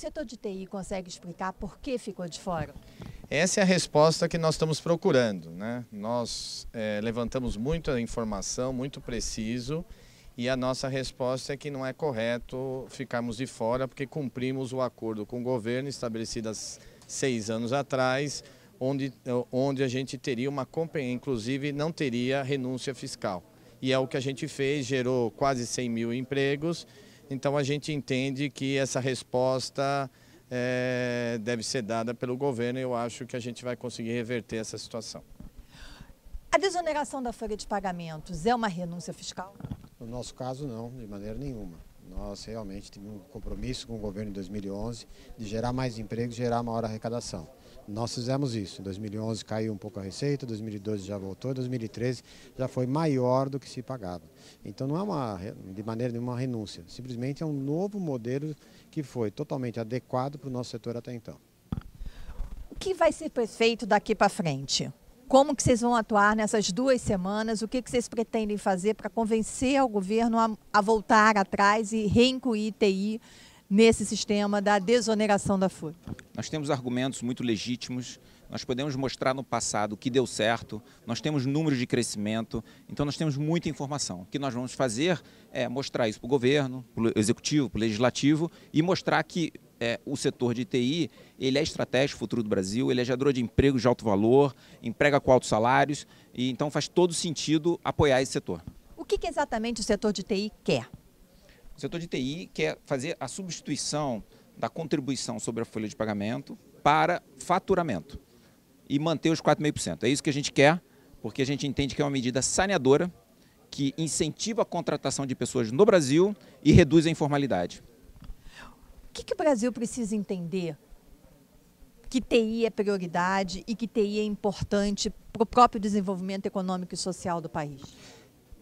setor de TI consegue explicar por que ficou de fora? Essa é a resposta que nós estamos procurando. Né? Nós é, levantamos muita informação, muito preciso, e a nossa resposta é que não é correto ficarmos de fora, porque cumprimos o acordo com o governo estabelecido há seis anos atrás, onde, onde a gente teria uma companhia, inclusive não teria renúncia fiscal. E é o que a gente fez, gerou quase 100 mil empregos então a gente entende que essa resposta é, deve ser dada pelo governo e eu acho que a gente vai conseguir reverter essa situação. A desoneração da folha de pagamentos é uma renúncia fiscal? No nosso caso, não, de maneira nenhuma. Nós realmente tivemos um compromisso com o governo em 2011 de gerar mais emprego, gerar maior arrecadação. Nós fizemos isso. Em 2011 caiu um pouco a receita, 2012 já voltou, 2013 já foi maior do que se pagava. Então não é uma, de maneira nenhuma renúncia, simplesmente é um novo modelo que foi totalmente adequado para o nosso setor até então. O que vai ser feito daqui para frente? Como que vocês vão atuar nessas duas semanas? O que, que vocês pretendem fazer para convencer o governo a, a voltar atrás e reincluir TI nesse sistema da desoneração da FUT? Nós temos argumentos muito legítimos, nós podemos mostrar no passado o que deu certo, nós temos números de crescimento, então nós temos muita informação. O que nós vamos fazer é mostrar isso para o governo, para o executivo, para o legislativo e mostrar que é, o setor de TI, ele é estratégico futuro do Brasil, ele é gerador de emprego de alto valor, emprega com altos salários, e então faz todo sentido apoiar esse setor. O que, que exatamente o setor de TI quer? O setor de TI quer fazer a substituição da contribuição sobre a folha de pagamento para faturamento e manter os 4,5%. É isso que a gente quer, porque a gente entende que é uma medida saneadora que incentiva a contratação de pessoas no Brasil e reduz a informalidade que, que o Brasil precisa entender? Que TI é prioridade e que TI é importante para o próprio desenvolvimento econômico e social do país?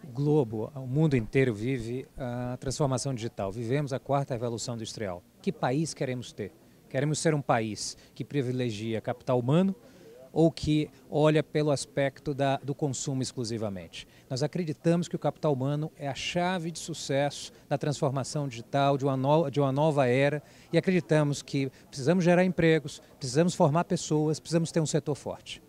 O globo, o mundo inteiro vive a transformação digital. Vivemos a quarta revolução industrial. Que país queremos ter? Queremos ser um país que privilegia capital humano, ou que olha pelo aspecto da, do consumo exclusivamente. Nós acreditamos que o capital humano é a chave de sucesso da transformação digital, de uma, no, de uma nova era, e acreditamos que precisamos gerar empregos, precisamos formar pessoas, precisamos ter um setor forte.